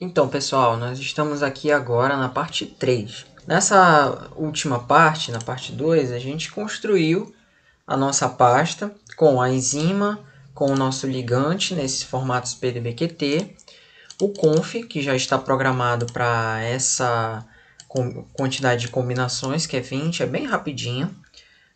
Então, pessoal, nós estamos aqui agora na parte 3. Nessa última parte, na parte 2, a gente construiu a nossa pasta com a enzima, com o nosso ligante nesses formatos PDBQT, o conf, que já está programado para essa quantidade de combinações, que é 20, é bem rapidinho,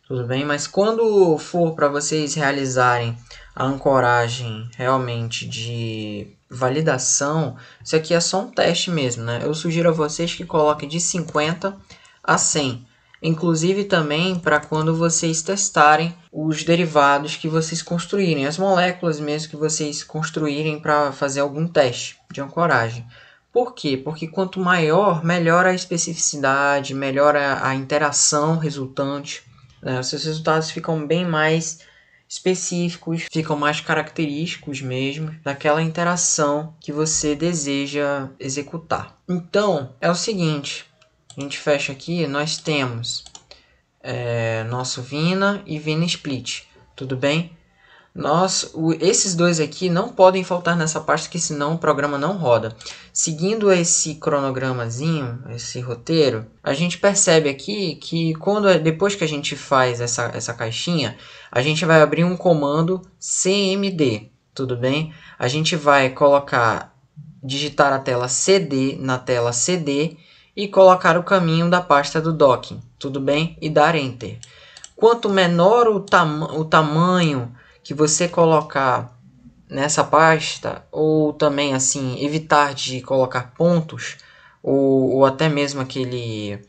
tudo bem? Mas quando for para vocês realizarem a ancoragem realmente de validação, isso aqui é só um teste mesmo, né? Eu sugiro a vocês que coloquem de 50 a 100. Inclusive também para quando vocês testarem os derivados que vocês construírem, as moléculas mesmo que vocês construírem para fazer algum teste de ancoragem. Por quê? Porque quanto maior, melhor a especificidade, melhora a interação resultante. Né? Os seus resultados ficam bem mais específicos, ficam mais característicos mesmo daquela interação que você deseja executar. Então, é o seguinte, a gente fecha aqui, nós temos é, nosso Vina e Vina Split, tudo bem? Nós, o, esses dois aqui não podem faltar nessa parte, que senão o programa não roda. Seguindo esse cronogramazinho, esse roteiro, a gente percebe aqui que quando é, depois que a gente faz essa, essa caixinha, a gente vai abrir um comando cmd, tudo bem? A gente vai colocar, digitar a tela cd na tela cd e colocar o caminho da pasta do docking, tudo bem? E dar enter. Quanto menor o, tam o tamanho que você colocar nessa pasta, ou também assim, evitar de colocar pontos, ou, ou até mesmo aquele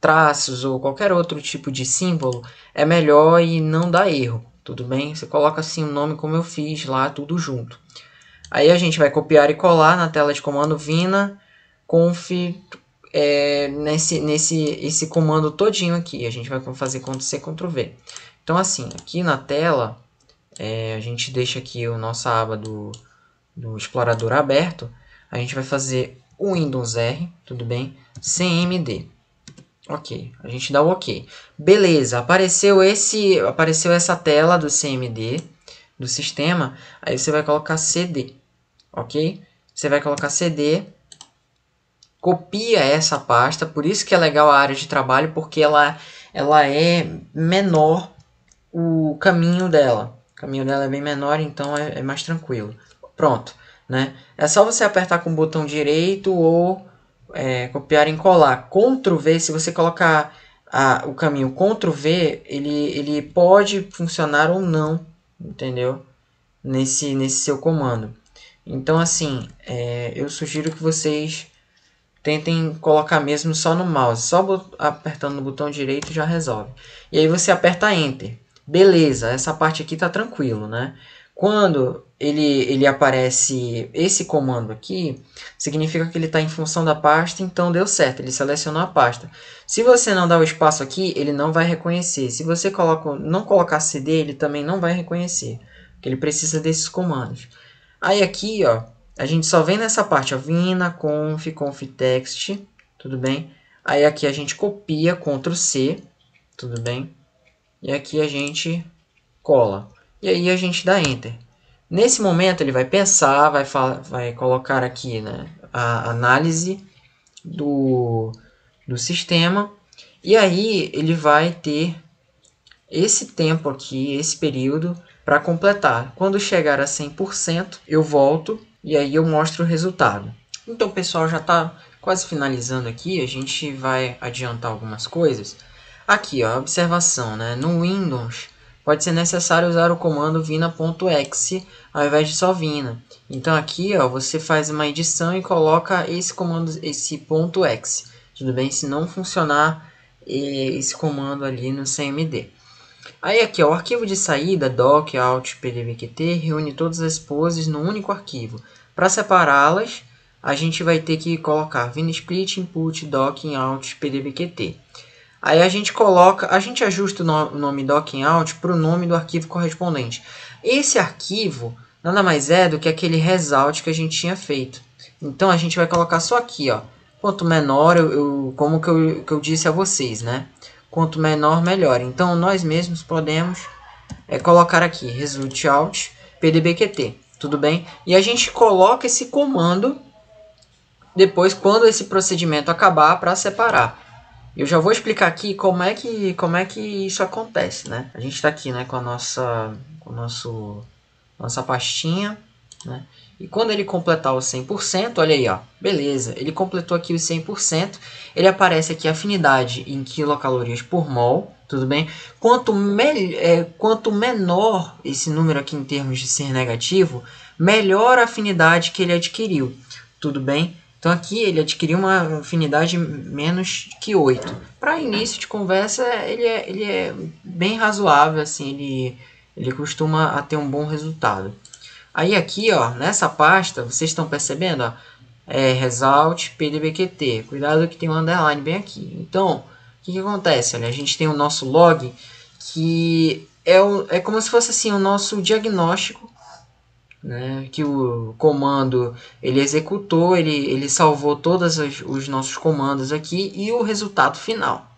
traços ou qualquer outro tipo de símbolo, é melhor e não dá erro, tudo bem? Você coloca assim o um nome como eu fiz lá, tudo junto. Aí a gente vai copiar e colar na tela de comando vina conf é, nesse, nesse esse comando todinho aqui. A gente vai fazer Ctrl C, Ctrl V. Então assim, aqui na tela é, a gente deixa aqui a nossa aba do, do explorador aberto, a gente vai fazer o Windows R, tudo bem, CMD. Ok, a gente dá o OK. Beleza, apareceu, esse, apareceu essa tela do CMD, do sistema, aí você vai colocar CD, ok? Você vai colocar CD, copia essa pasta, por isso que é legal a área de trabalho, porque ela, ela é menor o caminho dela, o caminho dela é bem menor, então é, é mais tranquilo. Pronto, né? É só você apertar com o botão direito ou é, copiar e colar. Ctrl V, se você colocar a, o caminho Ctrl V, ele, ele pode funcionar ou não, entendeu? Nesse, nesse seu comando. Então, assim, é, eu sugiro que vocês tentem colocar mesmo só no mouse. Só apertando no botão direito já resolve. E aí você aperta Enter beleza, essa parte aqui tá tranquilo, né? Quando ele, ele aparece esse comando aqui, significa que ele está em função da pasta, então deu certo, ele selecionou a pasta. Se você não dá o espaço aqui, ele não vai reconhecer. Se você coloca, não colocar CD, ele também não vai reconhecer, porque ele precisa desses comandos. Aí aqui, ó, a gente só vem nessa parte, ó, vina, conf, text, tudo bem? Aí aqui a gente copia, Ctrl C, tudo bem? E aqui a gente cola. E aí a gente dá Enter. Nesse momento ele vai pensar, vai, vai colocar aqui né, a análise do, do sistema. E aí ele vai ter esse tempo aqui, esse período para completar. Quando chegar a 100%, eu volto e aí eu mostro o resultado. Então, pessoal, já está quase finalizando aqui, a gente vai adiantar algumas coisas. Aqui, ó, observação, né? No Windows, pode ser necessário usar o comando vina.exe ao invés de só vina. Então aqui, ó, você faz uma edição e coloca esse comando, esse ponto .exe. Tudo bem? Se não funcionar esse comando ali no CMD. Aí aqui, ó, o arquivo de saída, doc, alt, pdbqt, reúne todas as poses num único arquivo. Para separá-las, a gente vai ter que colocar vina split, input, doc, alt, pdbqt. Aí a gente coloca, a gente ajusta o nome docking-out para o nome do arquivo correspondente. Esse arquivo nada mais é do que aquele result que a gente tinha feito. Então a gente vai colocar só aqui, ó. Quanto menor, eu, eu, como que eu, que eu disse a vocês, né? Quanto menor, melhor. Então nós mesmos podemos é, colocar aqui result out pdbqt, tudo bem? E a gente coloca esse comando depois quando esse procedimento acabar para separar. Eu já vou explicar aqui como é que, como é que isso acontece, né? A gente está aqui, né, com a nossa, com nosso, nossa pastinha, né? E quando ele completar os 100%, olha aí, ó, beleza, ele completou aqui os 100%, ele aparece aqui afinidade em quilocalorias por mol, tudo bem? Quanto, me, é, quanto menor esse número aqui em termos de ser negativo, melhor a afinidade que ele adquiriu, tudo bem? Então aqui ele adquiriu uma afinidade menos que 8. Para início de conversa, ele é, ele é bem razoável, assim, ele, ele costuma a ter um bom resultado. Aí aqui, ó, nessa pasta, vocês estão percebendo, ó, é result pdbqt. Cuidado que tem um underline bem aqui. Então, o que, que, acontece? Olha, a gente tem o nosso log, que é, o, é como se fosse assim o nosso diagnóstico né, que o comando ele executou, ele, ele salvou todos os nossos comandos aqui e o resultado final.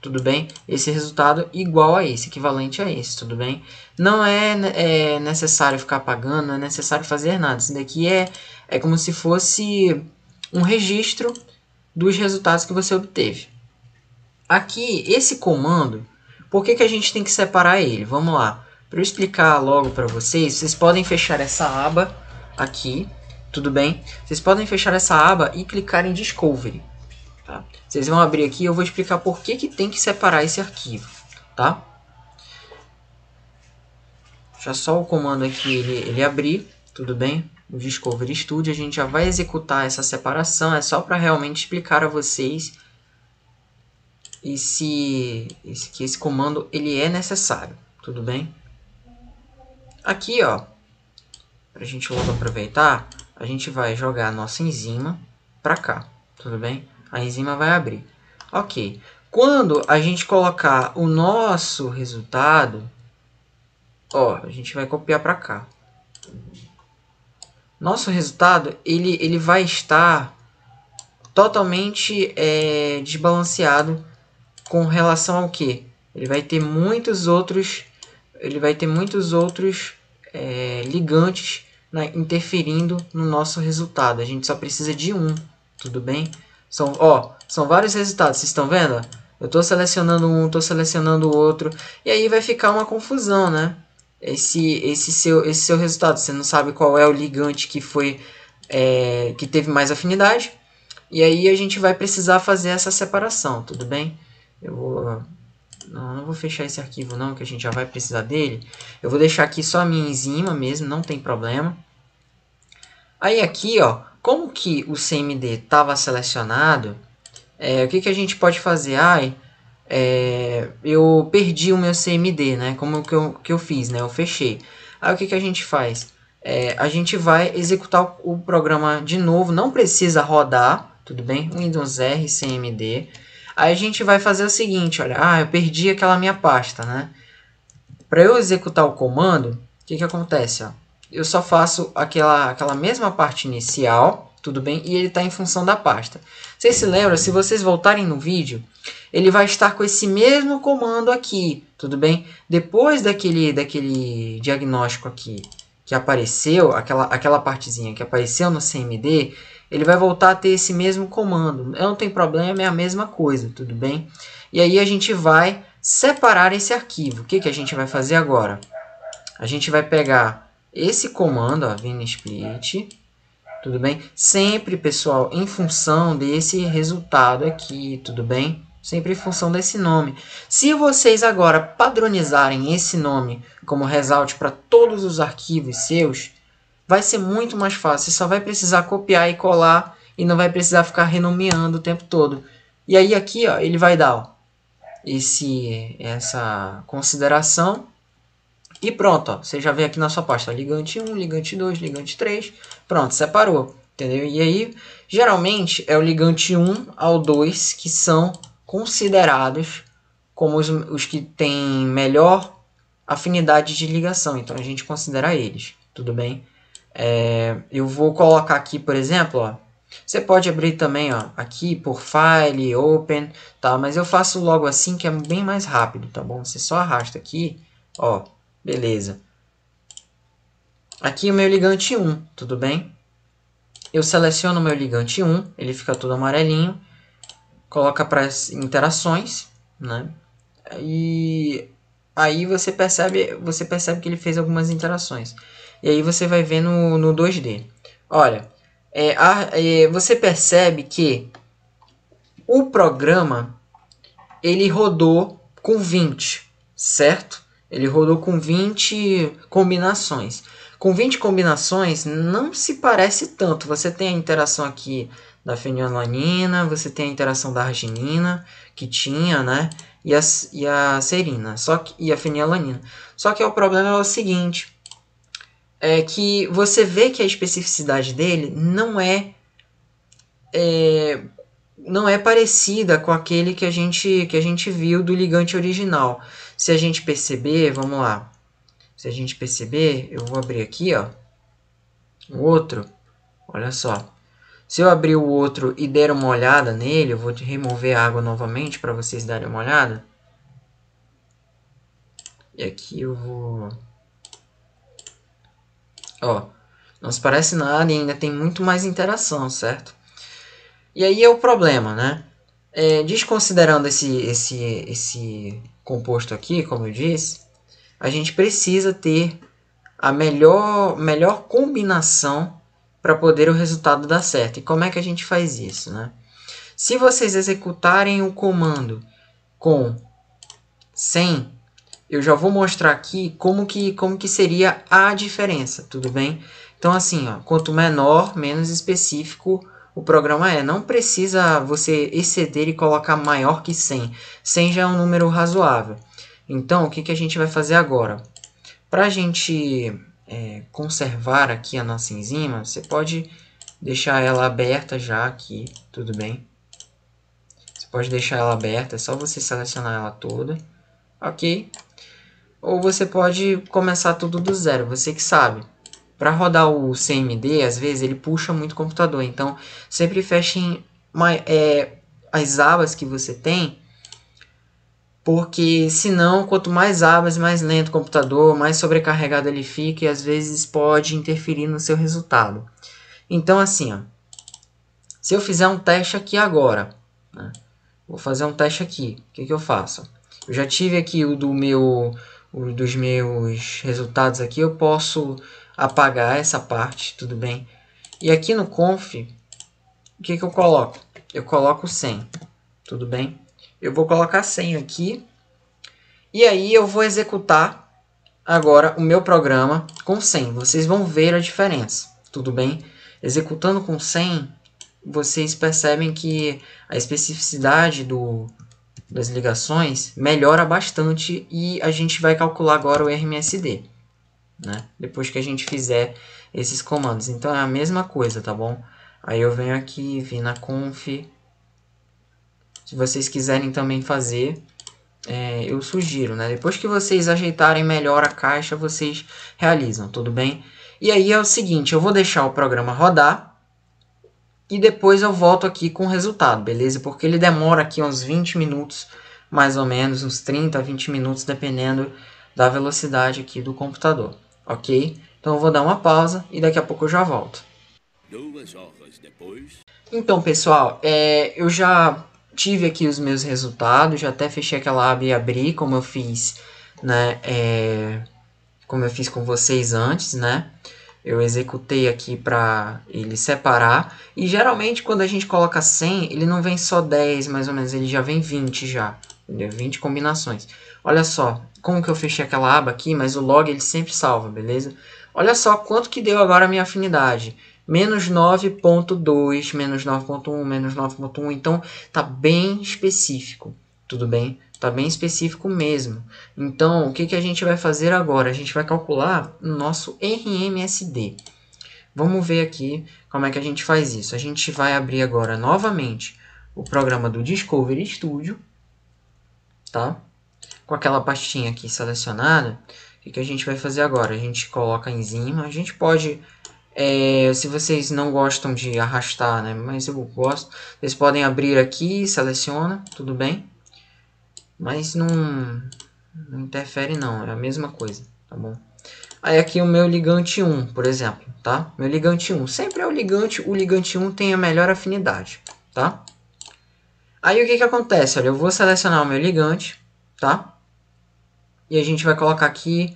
Tudo bem? Esse resultado igual a esse, equivalente a esse, tudo bem? Não é, né, é necessário ficar apagando, não é necessário fazer nada. Isso daqui é, é como se fosse um registro dos resultados que você obteve. Aqui, esse comando, por que, que a gente tem que separar ele? Vamos lá. Para eu explicar logo para vocês, vocês podem fechar essa aba aqui, tudo bem? Vocês podem fechar essa aba e clicar em Discovery. Tá? Vocês vão abrir aqui eu vou explicar por que, que tem que separar esse arquivo. Tá? Deixa só o comando aqui ele, ele abrir, tudo bem? O Discovery Studio a gente já vai executar essa separação, é só para realmente explicar a vocês esse, esse, que esse comando ele é necessário, tudo bem? Aqui, ó, pra gente logo aproveitar, a gente vai jogar a nossa enzima pra cá, tudo bem? A enzima vai abrir. Ok. Quando a gente colocar o nosso resultado, ó, a gente vai copiar para cá. Nosso resultado, ele, ele vai estar totalmente é, desbalanceado com relação ao que? Ele vai ter muitos outros ele vai ter muitos outros é, ligantes né, interferindo no nosso resultado. A gente só precisa de um, tudo bem? São, ó, são vários resultados, vocês estão vendo? Eu estou selecionando um, estou selecionando o outro, e aí vai ficar uma confusão, né? Esse, esse, seu, esse seu resultado, você não sabe qual é o ligante que foi é, que teve mais afinidade, e aí a gente vai precisar fazer essa separação, tudo bem? Eu vou não, não vou fechar esse arquivo não, que a gente já vai precisar dele. Eu vou deixar aqui só a minha enzima mesmo, não tem problema. Aí aqui, ó, como que o CMD estava selecionado, é, o que, que a gente pode fazer? Ai, é, eu perdi o meu CMD, né? Como que eu, que eu fiz, né? Eu fechei. Aí o que, que a gente faz? É, a gente vai executar o, o programa de novo, não precisa rodar, tudo bem? Windows R CMD. Aí a gente vai fazer o seguinte, olha, ah, eu perdi aquela minha pasta, né? Para eu executar o comando, o que, que acontece? Ó? Eu só faço aquela, aquela mesma parte inicial, tudo bem? E ele está em função da pasta. Vocês se lembram, se vocês voltarem no vídeo, ele vai estar com esse mesmo comando aqui, tudo bem? Depois daquele, daquele diagnóstico aqui que apareceu, aquela, aquela partezinha que apareceu no CMD, ele vai voltar a ter esse mesmo comando. Não tem problema, é a mesma coisa, tudo bem? E aí a gente vai separar esse arquivo. O que, que a gente vai fazer agora? A gente vai pegar esse comando, ó, tudo bem? Sempre, pessoal, em função desse resultado aqui, tudo bem? Sempre em função desse nome. Se vocês agora padronizarem esse nome como result para todos os arquivos seus, vai ser muito mais fácil. Você só vai precisar copiar e colar e não vai precisar ficar renomeando o tempo todo. E aí aqui ó, ele vai dar ó, esse, essa consideração e pronto. Ó, você já vem aqui na sua pasta ligante 1, ligante 2, ligante 3. Pronto, separou. Entendeu? E aí, geralmente, é o ligante 1 ao 2 que são considerados como os, os que têm melhor afinidade de ligação. Então, a gente considera eles. Tudo bem? É, eu vou colocar aqui, por exemplo, ó, você pode abrir também ó, aqui por File, Open, tá? mas eu faço logo assim que é bem mais rápido, tá bom? Você só arrasta aqui, ó, beleza. Aqui o meu ligante 1, tudo bem? Eu seleciono o meu ligante 1, ele fica todo amarelinho, coloca para as interações, né? E aí você percebe, você percebe que ele fez algumas interações. E aí você vai ver no, no 2D. Olha, é, a, é, você percebe que o programa ele rodou com 20, certo? Ele rodou com 20 combinações. Com 20 combinações não se parece tanto. Você tem a interação aqui da fenilalanina, você tem a interação da arginina, que tinha, né? E a, e a serina, só que, e a fenilalanina. Só que é o problema é o seguinte, é que você vê que a especificidade dele não é, é não é parecida com aquele que a gente que a gente viu do ligante original. Se a gente perceber, vamos lá. Se a gente perceber, eu vou abrir aqui, ó, o outro. Olha só. Se eu abrir o outro e der uma olhada nele, eu vou remover a água novamente para vocês darem uma olhada. E aqui eu vou Ó, não se parece nada e ainda tem muito mais interação, certo? E aí é o problema, né? É, desconsiderando esse, esse, esse composto aqui, como eu disse, a gente precisa ter a melhor, melhor combinação para poder o resultado dar certo. E como é que a gente faz isso, né? Se vocês executarem o comando com 100 eu já vou mostrar aqui como que, como que seria a diferença, tudo bem? Então, assim, ó, quanto menor, menos específico o programa é. Não precisa você exceder e colocar maior que 100. 100 já é um número razoável. Então, o que, que a gente vai fazer agora? Para a gente é, conservar aqui a nossa enzima, você pode deixar ela aberta já aqui, tudo bem? Você pode deixar ela aberta, é só você selecionar ela toda. Ok, ou você pode começar tudo do zero, você que sabe. Para rodar o CMD, às vezes ele puxa muito computador, então sempre fechem é, as abas que você tem, porque senão quanto mais abas, mais lento o computador, mais sobrecarregado ele fica e às vezes pode interferir no seu resultado. Então assim, ó, se eu fizer um teste aqui agora, né, vou fazer um teste aqui, o que, que eu faço? Eu já tive aqui o do meu dos meus resultados aqui, eu posso apagar essa parte, tudo bem? E aqui no conf, o que, que eu coloco? Eu coloco 100, tudo bem? Eu vou colocar 100 aqui, e aí eu vou executar agora o meu programa com 100. Vocês vão ver a diferença, tudo bem? Executando com 100, vocês percebem que a especificidade do, das ligações melhora bastante e a gente vai calcular agora o RMSD, né? Depois que a gente fizer esses comandos. Então é a mesma coisa, tá bom? Aí eu venho aqui, vim na conf. Se vocês quiserem também fazer, é, eu sugiro, né? Depois que vocês ajeitarem melhor a caixa, vocês realizam, tudo bem? E aí é o seguinte, eu vou deixar o programa rodar e depois eu volto aqui com o resultado, beleza? Porque ele demora aqui uns 20 minutos, mais ou menos, uns 30 a 20 minutos, dependendo da velocidade aqui do computador, ok? Então eu vou dar uma pausa e daqui a pouco eu já volto. Duas horas depois. Então, pessoal, é, eu já tive aqui os meus resultados, já até fechei aquela aba e abri, como eu fiz, né, é, como eu fiz com vocês antes, né? eu executei aqui para ele separar. E geralmente quando a gente coloca 100, ele não vem só 10 mais ou menos, ele já vem 20 já, entendeu? 20 combinações. Olha só, como que eu fechei aquela aba aqui, mas o log ele sempre salva, beleza? Olha só quanto que deu agora a minha afinidade. Menos 9.2, menos 9.1, menos 9.1, então tá bem específico, tudo bem? Está bem específico mesmo. Então, o que, que a gente vai fazer agora? A gente vai calcular o nosso RMSD. Vamos ver aqui como é que a gente faz isso. A gente vai abrir agora novamente o programa do Discovery Studio, tá? Com aquela pastinha aqui selecionada. O que, que a gente vai fazer agora? A gente coloca a enzima. A gente pode é, se vocês não gostam de arrastar, né? Mas eu gosto. Vocês podem abrir aqui, seleciona, tudo bem. Mas não, não interfere não, é a mesma coisa, tá bom? Aí aqui o meu ligante 1, por exemplo, tá? Meu ligante 1, sempre é o ligante, o ligante 1 tem a melhor afinidade, tá? Aí o que que acontece? Olha, eu vou selecionar o meu ligante, tá? E a gente vai colocar aqui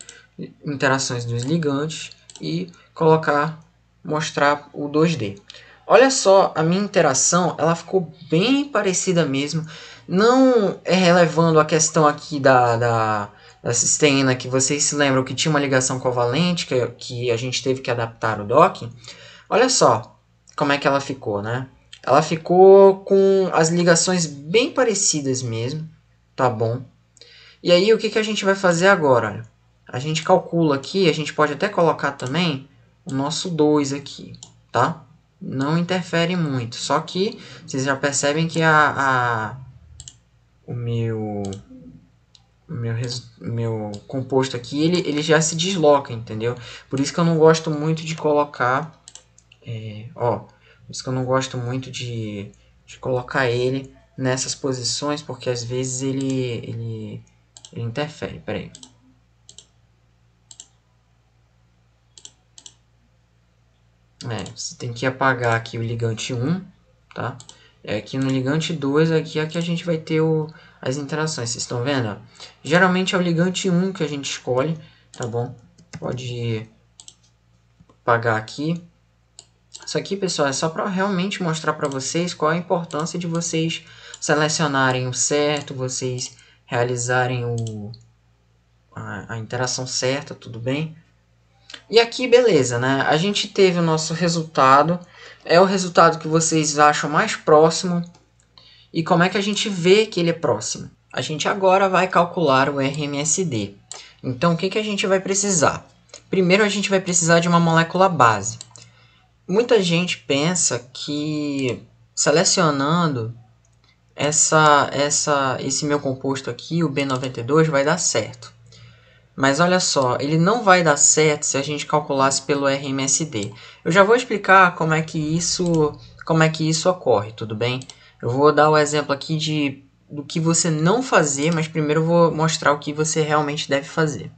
interações dos ligantes e colocar, mostrar o 2D. Olha só, a minha interação, ela ficou bem parecida mesmo não é, relevando a questão aqui da, da, da que vocês se lembram que tinha uma ligação covalente, que, que a gente teve que adaptar o docking. olha só como é que ela ficou, né? Ela ficou com as ligações bem parecidas mesmo, tá bom? E aí, o que, que a gente vai fazer agora? A gente calcula aqui, a gente pode até colocar também o nosso 2 aqui, tá? Não interfere muito, só que vocês já percebem que a, a o meu meu, meu composto aqui, ele, ele já se desloca, entendeu? Por isso que eu não gosto muito de colocar, é, ó, por isso que eu não gosto muito de, de colocar ele nessas posições, porque às vezes ele, ele, ele interfere, peraí. É, você tem que apagar aqui o ligante 1, tá? É aqui no ligante 2, aqui, é que a gente vai ter o, as interações, vocês estão vendo? Geralmente é o ligante 1 que a gente escolhe, tá bom? Pode pagar aqui. Isso aqui, pessoal, é só para realmente mostrar para vocês qual a importância de vocês selecionarem o certo, vocês realizarem o, a, a interação certa, tudo bem? E aqui, beleza, né? A gente teve o nosso resultado. É o resultado que vocês acham mais próximo. E como é que a gente vê que ele é próximo? A gente agora vai calcular o RMSD. Então, o que, que a gente vai precisar? Primeiro, a gente vai precisar de uma molécula base. Muita gente pensa que selecionando essa, essa, esse meu composto aqui, o B92, vai dar certo. Mas olha só, ele não vai dar certo se a gente calculasse pelo RMSD. Eu já vou explicar como é que isso, como é que isso ocorre, tudo bem? Eu vou dar o um exemplo aqui de do que você não fazer, mas primeiro eu vou mostrar o que você realmente deve fazer.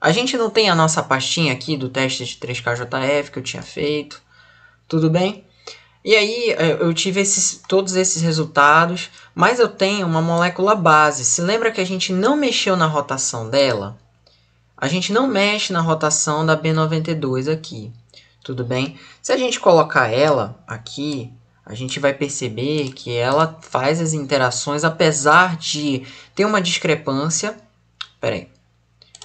A gente não tem a nossa pastinha aqui do teste de 3KJF que eu tinha feito, tudo bem? E aí é, eu tive esses, todos esses resultados, mas eu tenho uma molécula base. Se lembra que a gente não mexeu na rotação dela? A gente não mexe na rotação da B92 aqui, tudo bem? Se a gente colocar ela aqui, a gente vai perceber que ela faz as interações, apesar de ter uma discrepância. Peraí.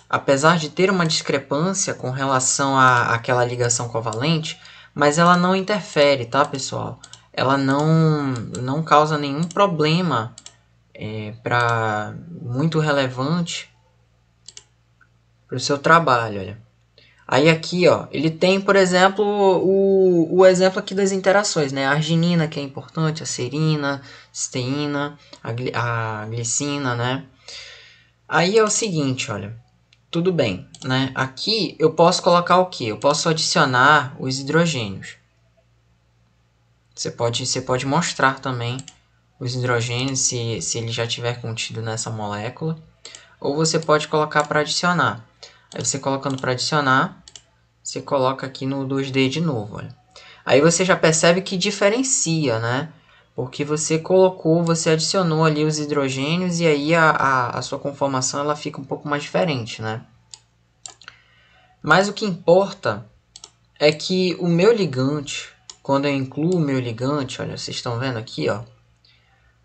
Apesar de ter uma discrepância com relação àquela ligação covalente, mas ela não interfere, tá, pessoal? Ela não, não causa nenhum problema é, para muito relevante para o seu trabalho, olha. Aí aqui, ó, ele tem, por exemplo, o, o exemplo aqui das interações, né? A arginina, que é importante, a serina, cisteína, a, glicina, né? Aí é o seguinte, olha tudo bem, né? Aqui eu posso colocar o que? Eu posso adicionar os hidrogênios. Você pode, você pode mostrar também os hidrogênios se, se ele já tiver contido nessa molécula. Ou você pode colocar para adicionar. Aí você colocando para adicionar, você coloca aqui no 2D de novo. Olha. Aí você já percebe que diferencia, né? porque você colocou, você adicionou ali os hidrogênios e aí a, a, a, sua conformação ela fica um pouco mais diferente, né? Mas o que importa é que o meu ligante, quando eu incluo o meu ligante, olha, vocês estão vendo aqui, ó.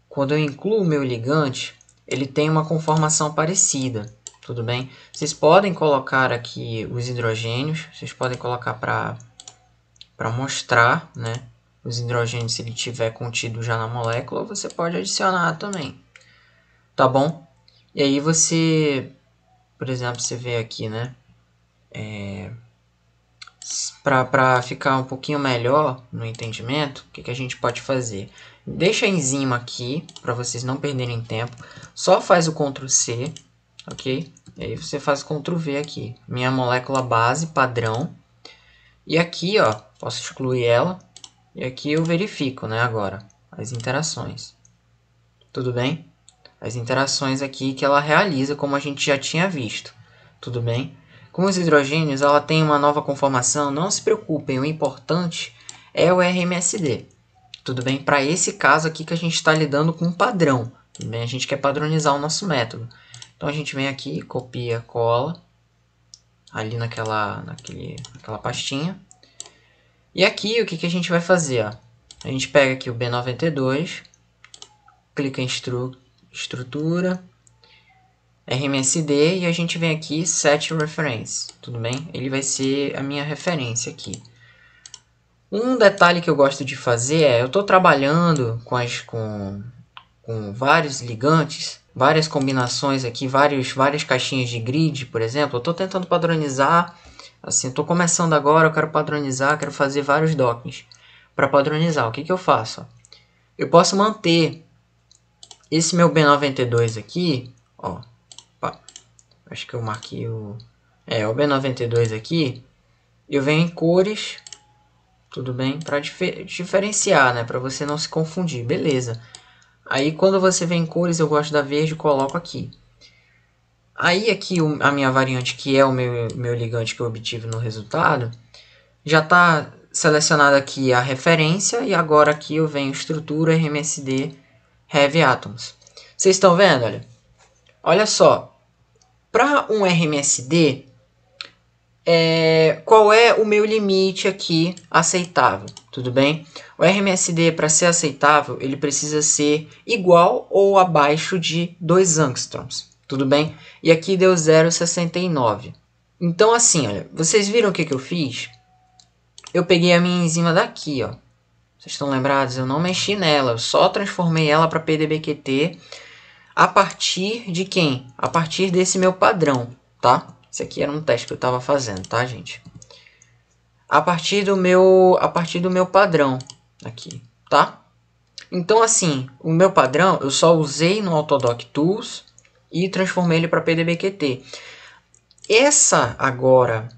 Quando eu incluo o meu ligante, ele tem uma conformação parecida, tudo bem? Vocês podem colocar aqui os hidrogênios, vocês podem colocar para mostrar, né? os hidrogênios, se ele tiver contido já na molécula, você pode adicionar também, tá bom? E aí você, por exemplo, você vê aqui, né? É, Para ficar um pouquinho melhor no entendimento, o que, que a gente pode fazer? Deixa a enzima aqui, para vocês não perderem tempo. Só faz o Ctrl C, ok? E aí você faz Ctrl V aqui. Minha molécula base padrão. E aqui, ó, posso excluir ela. E aqui eu verifico, né, agora, as interações. Tudo bem? As interações aqui que ela realiza, como a gente já tinha visto. Tudo bem? Com os hidrogênios, ela tem uma nova conformação. Não se preocupem, o importante é o RMSD. Tudo bem? Para esse caso aqui que a gente está lidando com um padrão. Tudo bem? A gente quer padronizar o nosso método. Então a gente vem aqui, copia, cola ali naquela, naquele, naquela pastinha. E aqui o que, que a gente vai fazer? Ó? A gente pega aqui o B92, clica em estru estrutura, RMSD e a gente vem aqui set reference, tudo bem? Ele vai ser a minha referência aqui. Um detalhe que eu gosto de fazer é, eu estou trabalhando com, as, com, com vários ligantes, várias combinações aqui, vários, várias caixinhas de grid, por exemplo. Eu estou tentando padronizar Assim, estou começando agora, eu quero padronizar, quero fazer vários dockings para padronizar. O que, que eu faço? Eu posso manter esse meu B92 aqui, ó, opa, acho que eu marquei o, é, o B92 aqui, eu venho em cores, tudo bem, para difer diferenciar, né, para você não se confundir, beleza. Aí quando você vem em cores, eu gosto da verde, coloco aqui. Aí aqui a minha variante, que é o meu, meu ligante que eu obtive no resultado, já está selecionada aqui a referência e agora aqui eu venho estrutura RMSD Heavy Atoms. Vocês estão vendo? Olha, olha só, para um RMSD, é, qual é o meu limite aqui aceitável, tudo bem? O RMSD, para ser aceitável, ele precisa ser igual ou abaixo de 2 angstroms tudo bem? E aqui deu 0,69. Então assim, olha, vocês viram o que, que eu fiz? Eu peguei a minha enzima daqui, ó. Vocês estão lembrados? Eu não mexi nela, eu só transformei ela para PDBQT a partir de quem? A partir desse meu padrão, tá? Isso aqui era um teste que eu estava fazendo, tá, gente? A partir do meu, a partir do meu padrão aqui, tá? Então, assim, o meu padrão eu só usei no Autodoc Tools e transformei ele para PDBQT. Essa agora,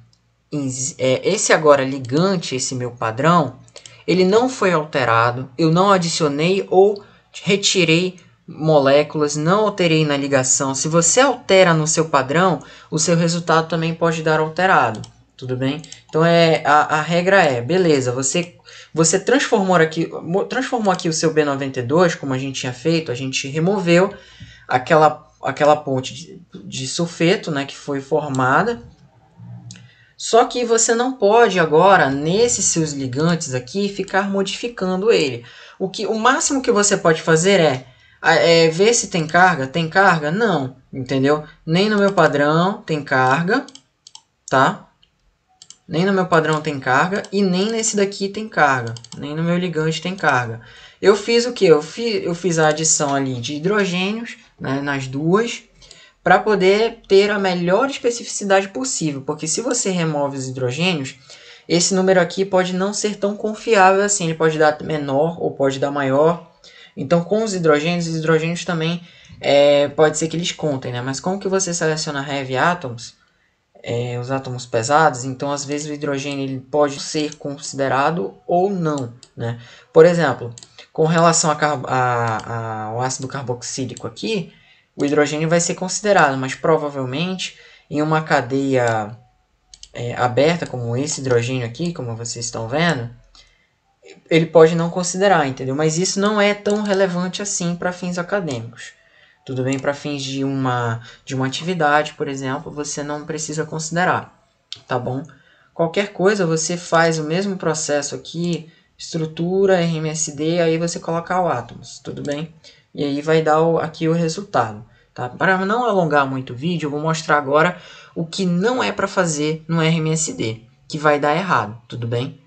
é, esse agora ligante, esse meu padrão, ele não foi alterado, eu não adicionei ou retirei moléculas, não alterei na ligação. Se você altera no seu padrão, o seu resultado também pode dar alterado, tudo bem? Então é a, a regra é, beleza, você você transformou aqui, transformou aqui o seu B92, como a gente tinha feito, a gente removeu aquela aquela ponte de, de sulfeto né, que foi formada. Só que você não pode agora, nesses seus ligantes aqui, ficar modificando ele. O, que, o máximo que você pode fazer é, é ver se tem carga. Tem carga? Não, entendeu? Nem no meu padrão tem carga, tá? Nem no meu padrão tem carga e nem nesse daqui tem carga. Nem no meu ligante tem carga. Eu fiz o que? Eu, fi, eu fiz a adição ali de hidrogênios né, nas duas para poder ter a melhor especificidade possível. Porque se você remove os hidrogênios, esse número aqui pode não ser tão confiável assim. Ele pode dar menor ou pode dar maior. Então, com os hidrogênios, os hidrogênios também é, pode ser que eles contem, né? Mas como que você seleciona heavy atoms é, os átomos pesados, então às vezes o hidrogênio ele pode ser considerado ou não. Né? Por exemplo, com relação ao ácido carboxílico aqui, o hidrogênio vai ser considerado, mas provavelmente em uma cadeia é, aberta como esse hidrogênio aqui, como vocês estão vendo, ele pode não considerar, entendeu? Mas isso não é tão relevante assim para fins acadêmicos. Tudo bem para fins de uma, de uma atividade, por exemplo, você não precisa considerar, tá bom? Qualquer coisa, você faz o mesmo processo aqui, estrutura, RMSD, aí você coloca o átomos, tudo bem? E aí vai dar o, aqui o resultado, tá? Para não alongar muito o vídeo, eu vou mostrar agora o que não é para fazer no RMSD, que vai dar errado, tudo bem?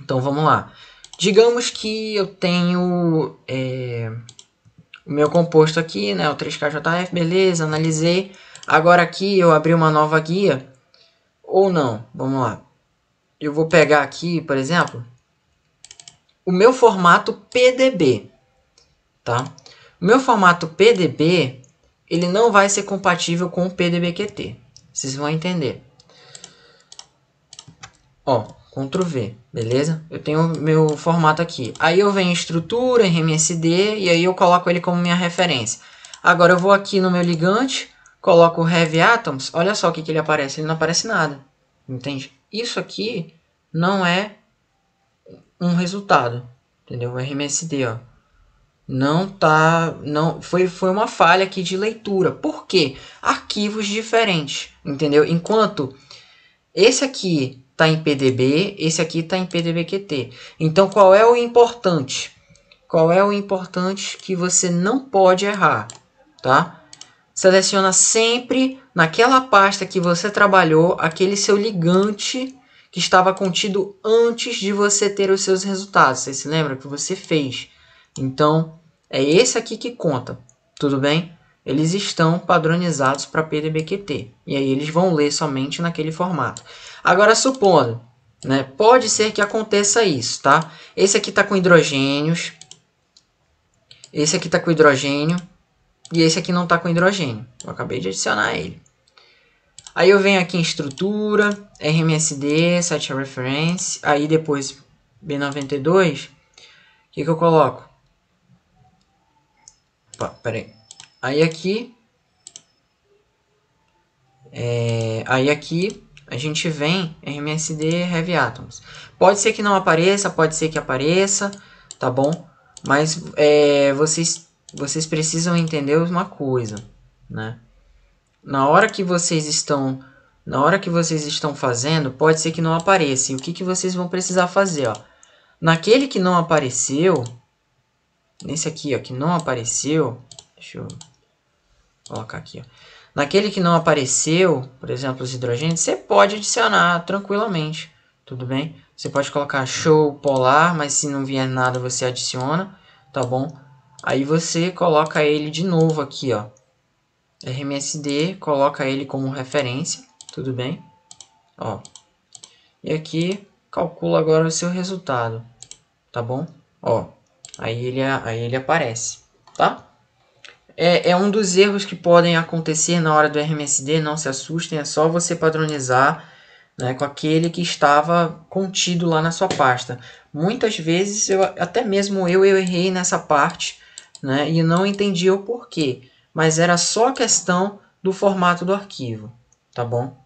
Então vamos lá. Digamos que eu tenho... É o meu composto aqui, né, o 3KJF, beleza, analisei. Agora aqui eu abri uma nova guia, ou não, vamos lá. Eu vou pegar aqui, por exemplo, o meu formato PDB, tá? O meu formato PDB, ele não vai ser compatível com o PDBQT, vocês vão entender. Ó, Ctrl V, beleza? Eu tenho meu formato aqui. Aí eu venho em estrutura, RMSD, e aí eu coloco ele como minha referência. Agora eu vou aqui no meu ligante, coloco o Heavy Atoms, olha só o que, que ele aparece, ele não aparece nada, entende? Isso aqui não é um resultado, entendeu? O RMSD, ó. Não tá, não foi, foi uma falha aqui de leitura. Por quê? Arquivos diferentes, entendeu? Enquanto esse aqui está em PDB, esse aqui está em PDBQT. Então, qual é o importante? Qual é o importante que você não pode errar, tá? Seleciona sempre naquela pasta que você trabalhou aquele seu ligante que estava contido antes de você ter os seus resultados. Você se lembra que você fez? Então, é esse aqui que conta, tudo bem? eles estão padronizados para pdbqt E aí eles vão ler somente naquele formato. Agora, supondo, né, pode ser que aconteça isso, tá? Esse aqui está com hidrogênios, esse aqui está com hidrogênio, e esse aqui não está com hidrogênio. Eu acabei de adicionar ele. Aí eu venho aqui em estrutura, RMSD, site reference, aí depois B92, o que, que eu coloco? Opa, peraí. Aí aqui, é, aí aqui a gente vem rmsd Heavy Atoms. Pode ser que não apareça, pode ser que apareça, tá bom? Mas é, vocês, vocês precisam entender uma coisa, né? Na hora que vocês estão na hora que vocês estão fazendo, pode ser que não apareça. E o que, que vocês vão precisar fazer? Ó? Naquele que não apareceu, nesse aqui ó, que não apareceu, deixa eu colocar aqui. Ó. Naquele que não apareceu, por exemplo, os hidrogênios, você pode adicionar tranquilamente, tudo bem? Você pode colocar show polar, mas se não vier nada você adiciona, tá bom? Aí você coloca ele de novo aqui, ó. RMSD, coloca ele como referência, tudo bem? Ó. E aqui calcula agora o seu resultado, tá bom? Ó. Aí ele aí ele aparece, tá? É, é um dos erros que podem acontecer na hora do RMSD, não se assustem, é só você padronizar né, com aquele que estava contido lá na sua pasta. Muitas vezes, eu, até mesmo eu, eu errei nessa parte né, e não entendi o porquê, mas era só questão do formato do arquivo, tá bom?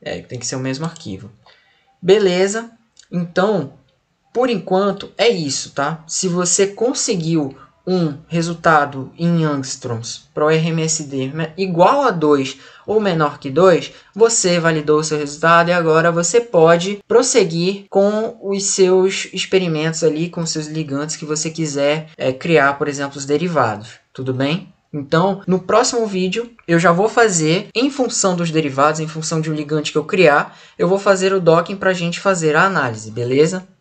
É, tem que ser o mesmo arquivo. Beleza, então, por enquanto é isso, tá? Se você conseguiu um resultado em angstroms para o RMSD igual a 2 ou menor que 2, você validou o seu resultado e agora você pode prosseguir com os seus experimentos ali, com seus ligantes que você quiser é, criar, por exemplo, os derivados. Tudo bem? Então, no próximo vídeo, eu já vou fazer, em função dos derivados, em função de um ligante que eu criar, eu vou fazer o docking para a gente fazer a análise, beleza?